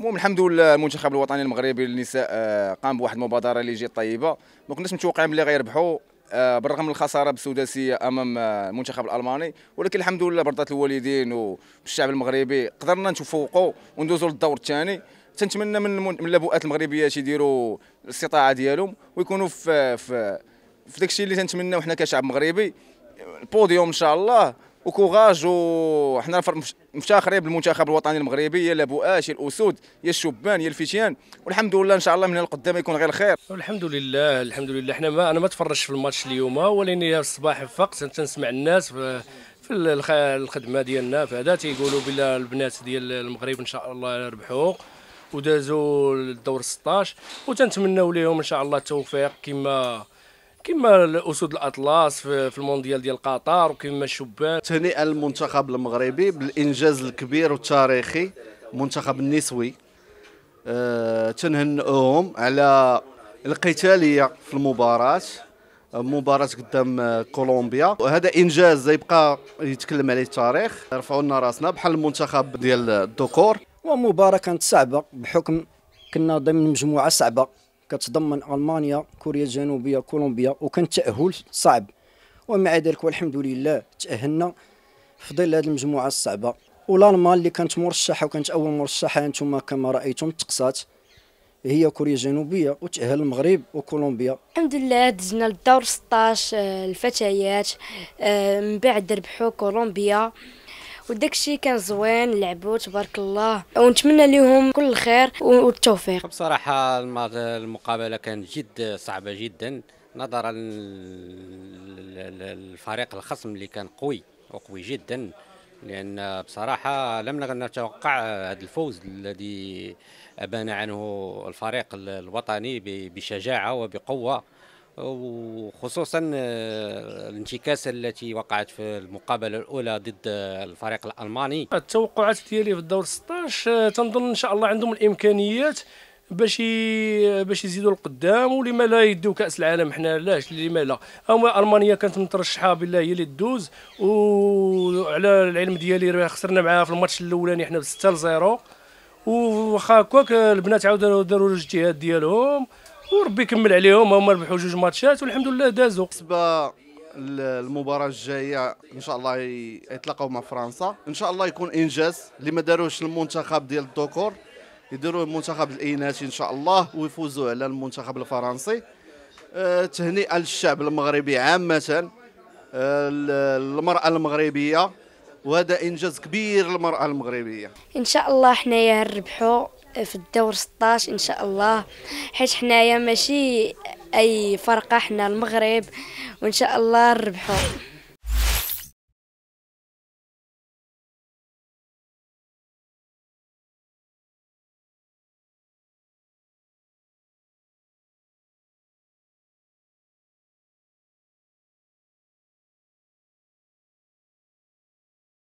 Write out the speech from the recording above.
المهم الحمد لله المنتخب الوطني المغربي للنساء آه، قام بواحد المبادره اللي جات طيبه ما كناش متوقعين بلي غيربحوا آه، بالرغم من الخساره بسداسيه امام آه، المنتخب الالماني ولكن الحمد لله برضات الوالدين والشعب المغربي قدرنا نتفوقوا وندوزوا للدور الثاني تنتمنى من من اللبؤات المغربيات يديروا الاستطاعه ديالهم ويكونوا في في في داكشي اللي تنتمناو حنا كشعب مغربي البوديوم ان شاء الله وكوغاج وحنا مفتخرين بالمنتخب الوطني المغربي يا لابوآش يا الاسود يا الشبان يا الفتيان والحمد لله ان شاء الله من هنا يكون غير الخير الحمد لله الحمد لله حنا ما انا ما تفرجتش في الماتش اليوم ولكن الصباح فقط تنسمع الناس في في الخدمه ديالنا في هذا تيقولوا بلا البنات ديال المغرب ان شاء الله يربحوا ودازوا للدور 16 وتنتمناو لهم ان شاء الله التوفيق كما كما الاسود الاطلس في المونديال ديال قطر وكما الشبان تهنئه للمنتخب المغربي بالانجاز الكبير والتاريخي المنتخب النسوي أه تنهنئهم على القتاليه في المباراه مباراة قدام كولومبيا وهذا انجاز يبقى يتكلم عليه التاريخ رفعوا لنا راسنا بحال المنتخب ديال الذكور ومباراة كانت صعبة بحكم كنا ضمن مجموعة صعبة كتضمن المانيا كوريا الجنوبيه كولومبيا وكان التاهل صعب ومع ذلك والحمد لله تاهلنا في ظل هذه المجموعه الصعبه والالمان اللي كانت مرشحه وكانت اول مرشحه انتم كما رايتم تقصات هي كوريا الجنوبيه وتاهل المغرب وكولومبيا الحمد لله دزنا للدور 16 آه، الفتيات آه، من بعد ربحوا كولومبيا وداكشي كان زوين لعبوا تبارك الله ونتمنى لهم كل الخير والتوفيق بصراحه المقابله كانت جد صعبه جدا نظرا للفريق الخصم اللي كان قوي وقوي جدا لان بصراحه لم نتوقع هذا الفوز الذي ابان عنه الفريق الوطني بشجاعه وبقوه وخصوصا آه، الانتكاسه التي وقعت في المقابله الاولى ضد الفريق الالماني التوقعات ديالي في الدور 16 آه، تنظن ان شاء الله عندهم الامكانيات باش باش يزيدوا لقدام ولما لا يديو كاس العالم حنا علاش لما لا اما المانيا كانت مترشحه بالله هي اللي تدوز وعلى العلم ديالي خسرنا معاها في الماتش الاولاني حنا ب 6 ل 0 وخا هكاك البنات عاودوا داروا الاجتهاد ديالهم وربي يكمل عليهم هما ربحوا جوج ماتشات والحمد لله دازوا بالنسبه المباراه الجايه ان شاء الله يتلاقاو مع فرنسا ان شاء الله يكون انجاز اللي ما داروش المنتخب ديال الذكور يديروا المنتخب الاناث ان شاء الله ويفوزوا على المنتخب الفرنسي أه تهنئه للشعب المغربي عامه أه، المراه المغربيه وهذا انجاز كبير للمراه المغربيه ان شاء الله حنايا نربحوا في الدور 16 ان شاء الله حيت حنايا ماشي اي فرقه حنا المغرب وان شاء الله نربحو